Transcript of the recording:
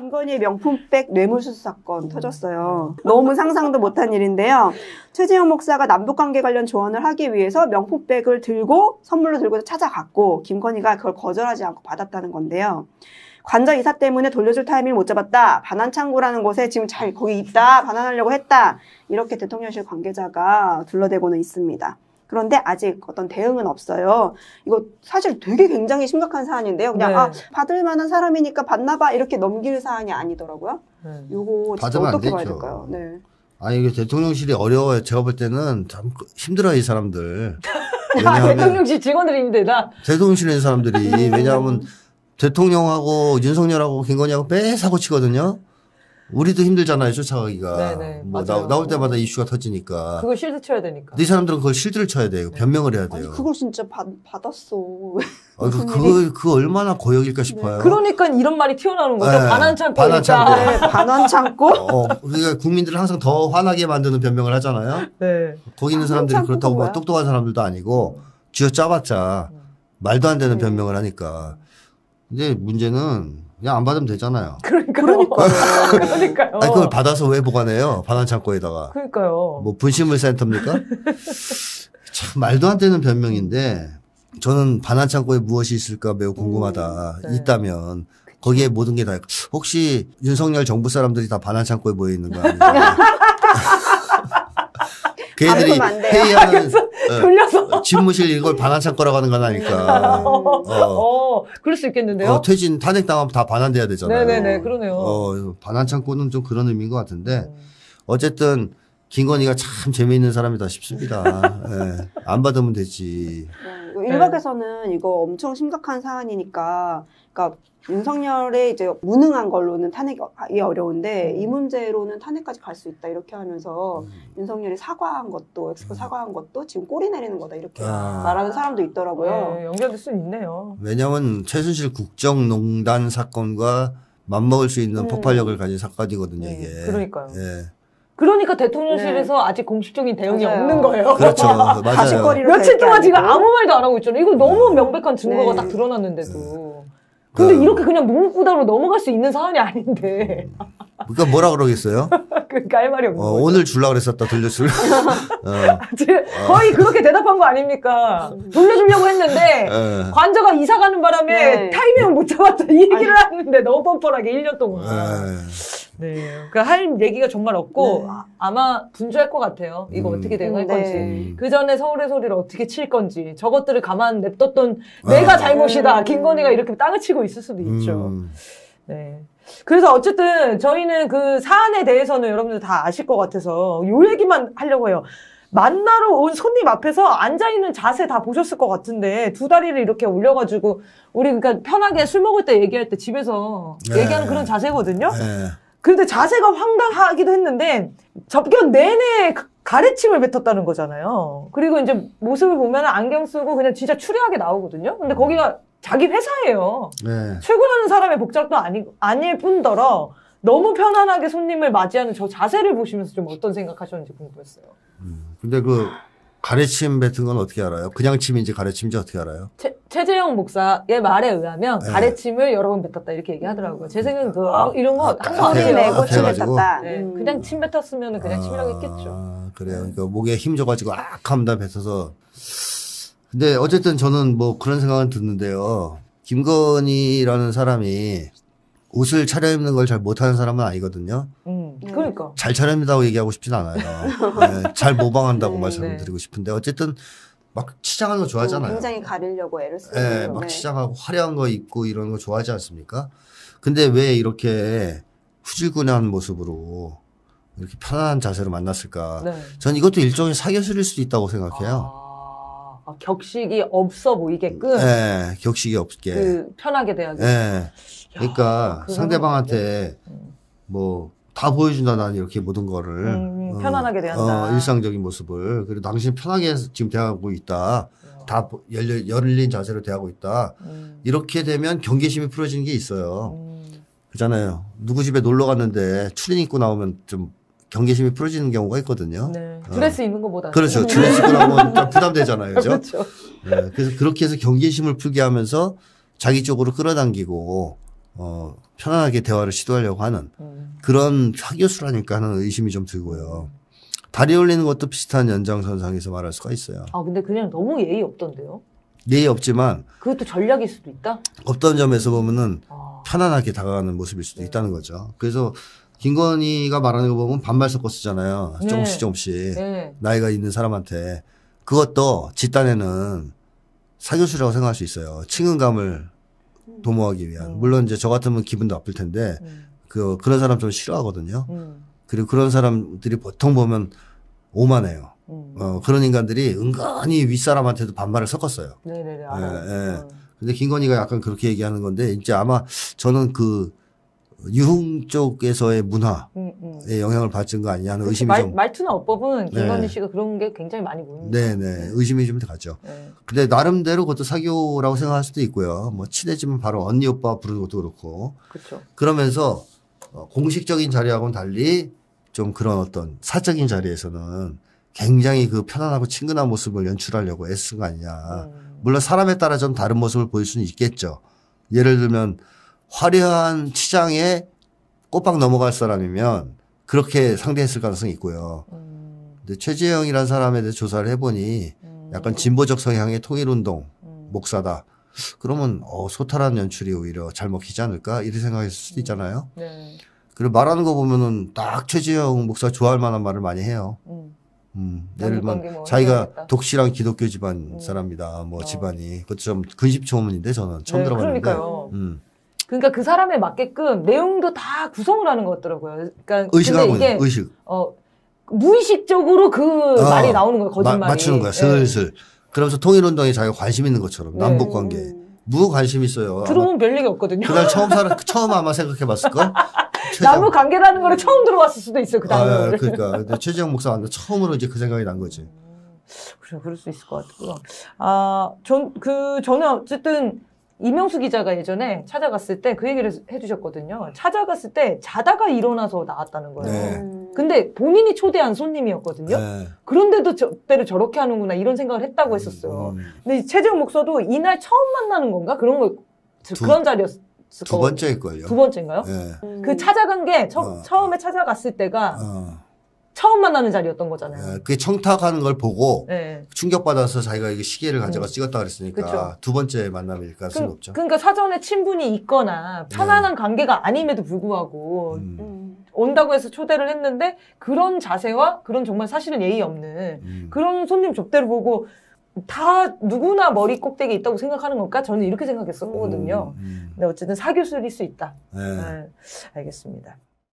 김건희의 명품백 뇌물수수 사건 음. 터졌어요. 너무 상상도 못한 일인데요. 최재형 목사가 남북관계 관련 조언을 하기 위해서 명품백을 들고 선물로 들고 찾아갔고 김건희가 그걸 거절하지 않고 받았다는 건데요. 관저 이사 때문에 돌려줄 타이밍을 못 잡았다. 반환 창고라는 곳에 지금 잘 거기 있다. 반환하려고 했다. 이렇게 대통령실 관계자가 둘러대고는 있습니다. 그런데 아직 어떤 대응은 없어요. 이거 사실 되게 굉장히 심각한 사안인데요. 그냥 네. 아 받을 만한 사람이니까 받나 봐 이렇게 넘길 사안이 아니더라고요. 네. 이거 진짜 어떻게 봐야 될까요? 네. 아니 이게 대통령실이 어려워요. 제가 볼 때는 참 힘들어 이 사람들. 아, 대통령실 직원들이 힘다 대통령실에 있는 사람들이 왜냐하면 대통령하고 윤석열하고 김건희하고 빼 사고 치거든요. 우리도 힘들잖아요, 쫓아가기가. 네, 네. 뭐맞 나, 올 때마다 이슈가 터지니까. 그걸 실드 쳐야 되니까. 네 사람들은 그걸 실드를 쳐야 돼요. 네. 변명을 해야 돼요. 아니, 그걸 진짜 받, 받았어. 아, 그, 그그 얼마나 고역일까 싶어요. 네. 그러니까 이런 말이 튀어나오는 거죠. 네. 반환 참고. 반환 참고. 네, 반환 참고. 어, 어 그러니까 국민들을 항상 더 화나게 만드는 변명을 하잖아요. 네. 거기 있는 사람들이 그렇다고 뭐 똑똑한 사람들도 아니고 쥐어 짜봤자 말도 안 되는 변명을 하니까. 근데 문제는 그냥 안 받으면 되잖아요. 그러니까요. 그러니까요. 아니, 그걸 받아서 왜 보관해요? 반환 창고에다가. 그러니까요. 뭐 분실물 센터입니까? 참 말도 안 되는 변명인데 저는 반환 창고에 무엇이 있을까 매우 궁금하다. 음, 네. 있다면 거기에 모든 게 다. 혹시 윤석열 정부 사람들이 다 반환 창고에 모여 있는 거 아니에요? 걔네들이 회의하는 아, 돌려서 어, 집무실 이걸 반환상 거라고 하는 건 아니까. 어, 어, 어. 그럴 수 있겠는데요. 어, 퇴진 탄핵 당하면 다 반환돼야 되잖아요. 네네네 그러네요. 어, 반환창고는 좀 그런 의미인 것 같은데 음. 어쨌든 김건희가 참 재미있는 사람이다 싶습니다. 예. 안 받으면 되지. 네. 네. 일각에서는 이거 엄청 심각한 사안이니까, 그러니까 윤석열의 이제 무능한 걸로는 탄핵이 어, 어려운데 음. 이 문제로는 탄핵까지 갈 수 있다 이렇게 하면서 음. 윤석열이 사과한 것도 엑스포 음. 사과한 것도 지금 꼬리 내리는 거다 이렇게 아. 말하는 사람도 있더라고요. 네, 연결될 수 있네요. 왜냐하면 최순실 국정농단 사건과 맞먹을 수 있는 음. 폭발력을 가진 사건이거든요 네, 이게. 그러니까요. 예. 그러니까 대통령실에서 네. 아직 공식적인 대응이 맞아요. 없는 거예요. 그렇죠. 맞아요. 며칠 동안 지금 아무 말도 안 하고 있잖아요. 이거 너무 네. 명백한 증거가 네. 딱 드러났는데도. 근데 그... 이렇게 그냥 무무구다로 넘어갈 수 있는 사안이 아닌데. 그러니까 뭐라 그러겠어요? 그러니까 할 말이 없는 어, 거죠. 오늘 줄라 그랬었다 돌려줄라. 어. 거의 그렇게 대답한 거 아닙니까? 돌려주려고 했는데 에. 관저가 이사 가는 바람에 네. 타이밍을 못 잡았다 이 얘기를 아니. 하는데 너무 뻔뻔하게 1년 동안. 에. 네. 그러니까 할 얘기가 정말 없고 네. 아, 아마 분주할 것 같아요. 이거 음. 어떻게 대응할 음, 건지. 네. 그 전에 서울의 소리를 어떻게 칠 건지. 저것들을 가만 냅뒀던 아. 내가 네. 잘못이다. 김건희가 이렇게 땅을 치고 있을 수도 있죠. 음. 네. 그래서 어쨌든 저희는 그 사안에 대해서는 여러분들 다 아실 것 같아서 요 얘기만 하려고 해요. 만나러 온 손님 앞에서 앉아있는 자세 다 보셨을 것 같은데 두 다리를 이렇게 올려가지고 우리 그러니까 편하게 술 먹을 때 얘기할 때 집에서 네. 얘기하는 그런 자세거든요. 네. 그런데 자세가 황당하기도 했는데 접견 내내 그 가래침을 뱉었다는 거잖아요. 그리고 이제 모습을 보면 안경 쓰고 그냥 진짜 추리하게 나오거든요. 근데 음. 거기가 자기 회사예요. 네. 출근하는 사람의 복장도 아니, 아닐 뿐더러 너무 편안하게 손님을 맞이하는 저 자세를 보시면서 좀 어떤 생각하셨는지 궁금했어요. 음, 근데 그 가래침 뱉은 건 어떻게 알아요? 그냥 침인지 가래침인지 어떻게 알아요? 채, 최재형 목사의 말에 의하면 네. 가래침을 여러 번 뱉었다 이렇게 얘기하더라고요. 제생각은그 어, 아, 이런 거한 아, 아, 번에 내고 침 뱉었다. 네, 음. 그냥 침 뱉었으면 그냥 침이라고 겠죠 아, 그래요. 그러니까 목에 힘 줘가지고 악하니다 뱉어서. 근데 어쨌든 저는 뭐 그런 생각은 듣는데요 김건희라는 사람이 옷을 차려입는 걸 잘 못하는 사람은 아니거든요. 음. 네. 그러니까. 잘 차립니다고 얘기하고 싶진 않아요. 네, 잘 모방한다고 네, 말씀 드리고 싶은데 어쨌든 막 치장하는 거 어, 좋아하잖아요. 굉장히 가리려고 애를 쓰고. 네, 네, 막 치장하고 화려한 거 입고 이런 거 좋아하지 않습니까? 근데 왜 이렇게 후질근한 모습으로 이렇게 편안한 자세로 만났을까? 네. 전 이것도 일종의 사교술일 수도 있다고 생각해요. 아, 아. 격식이 없어 보이게끔. 네, 격식이 없게. 그 편하게 대하게. 네. 야, 그러니까 상대방한테 네. 뭐다 보여준다 나는 이렇게 모든 거를 음, 음 어, 편안하게 대한다. 어, 일상적인 모습을 그리고 당신 편하게 지금 대하고 있다. 어. 음. 다열 열린 자세로 대하고 있다. 음. 이렇게 되면 경계심이 풀어지는 게 있어요. 음. 그잖아요. 누구 집에 놀러 갔는데 출린 입고 나오면 좀 경계심이 풀어지는 경우가 있거든요. 네. 어. 드레스 어. 입는 것보다. 그렇죠. 음. 드레스 입고 나오면 부담되잖아요. 그죠? 그렇죠. 네. 그래서 그렇게 해서 경계심을 풀게 하면서 자기 쪽으로 끌어당기고, 어, 편안하게 대화를 시도하려고 하는. 음. 그런 사교수라니까는 의심이 좀 들고요. 다리 올리는 것도 비슷한 연장선상에서 말할 수가 있어요. 아 근데 그냥 너무 예의 없던데요? 예의 없지만 그것도 전략일 수도 있다. 없던 점에서 보면은 아. 편안하게 다가가는 모습일 수도 네. 있다는 거죠. 그래서 김건희가 말하는 거 보면 반말 섞어 쓰잖아요. 네. 조금씩 조금씩 네. 나이가 있는 사람한테 그것도 집단에는 사교수라고 생각할 수 있어요. 친근감을 음. 도모하기 위한. 음. 물론 이제 저 같으면 기분도 나쁠 텐데 음. 그 그런 사람 좀 싫어하거든요. 음. 그리고 그런 사람들이 보통 보면 오만해요. 음. 어, 그런 인간들이 은근히 윗사람한테도 반말을 섞었어요. 네네네. 예, 예. 음. 근데 김건희가 약간 그렇게 얘기하는 건데 이제 아마 저는 그 유흥 쪽에서의 문화에 음, 음. 영향을 받은 거 아니냐 하는 그렇죠. 의심이 말, 좀 말투나 어법은 네. 김건희 네. 씨가 그런 게 굉장히 많이 보입니다. 네네 네. 의심이 좀 가죠. 네. 근데 나름대로 그것도 사교라고 생각할 수도 있고요. 뭐 친해지면 바로 언니 오빠 부르는 것도 그렇고. 그렇죠. 그러면서 어, 공식적인 자리하고는 달리 좀 그런 어떤 사적인 자리에서는 굉장히 그 편안하고 친근한 모습을 연출하려고 애쓴 거 아니냐. 음. 물론 사람에 따라 좀 다른 모습을 보일 수는 있겠죠. 예를 들면 화려한 치장에 꼬박 넘어갈 사람이면 그렇게 상대했을 가능성이 있고요. 음. 근데 최재형이라는 사람에 대해 조사를 해보니 약간 음. 진보적 성향의 통일운동 목사다. 그러면 어, 소탈한 연출이 오히려 잘 먹히지 않을까 이런 생각일 수도 음. 있잖아요. 음. 네. 그리고 말하는 거 보면은 딱 최지영 목사 좋아할 만한 말을 많이 해요. 음. 음, 예를 들면 뭐 자기가 해야겠다. 독실한 기독교 집안 음. 사람이다. 뭐 어. 집안이 그것도 좀 근십초문인데 저는 처음 네, 들어봤는데. 그러니까요. 음. 그러니까 그 사람에 맞게끔 내용도 다 구성을 하는 것 같더라고요. 그러니까 의식하고 이게 의식. 어 무의식적으로 그 어, 말이 나오는 거예요. 거짓말이. 마, 맞추는 거야. 슬슬. 네. 그러면서 통일운동에 자기가 관심 있는 것처럼 네. 남북 관계 네. 무 관심 있어요. 들어보면 별 얘기 없거든요. 그날 처음 살아 처음 아마 생각해 봤을 걸. 남북 관계라는 걸 처음 들어왔을 수도 있어 그 당시. 아, 그러니까 근데 최재형 목사 만나 처음으로 이제 그 생각이 난 거지. 그래 그럴 수 있을 것 같고요. 아전 그 저는 어쨌든 이명수 기자가 예전에 찾아갔을 때 그 얘기를 해주셨거든요. 찾아갔을 때 자다가 일어나서 나왔다는 거예요. 네. 근데 본인이 초대한 손님이었거든요. 네. 그런데도 저때로 저렇게 하는구나 이런 생각을 했다고 음, 했었어요. 음. 근데 최재형 목사도 이날 처음 만나는 건가 그런 걸 두, 그런 자리였을 두번째일거예요두 번째인가요? 네. 음. 그 찾아간 게 처, 어. 처음에 찾아갔을 때가 어. 처음 만나는 자리였던 거잖아요. 네, 그게 청탁하는 걸 보고 네. 충격받아서 자기가 이게 시계를 가져가 서 음. 찍었다 그랬으니까 그쵸. 두 번째 만남일 가능성이 그, 높죠. 그러니까 사전에 친분이 있거나 네. 편안한 네. 관계가 아님에도 불구하고 음. 온다고 해서 초대를 했는데 그런 자세와 그런 정말 사실은 예의 없는 음. 그런 손님 접대를 보고 다 누구나 머리 꼭대기에 있다고 생각하는 걸까? 저는 이렇게 생각했었거든요. 음. 음. 근데 어쨌든 사교수일 수 있다. 네. 네. 알겠습니다.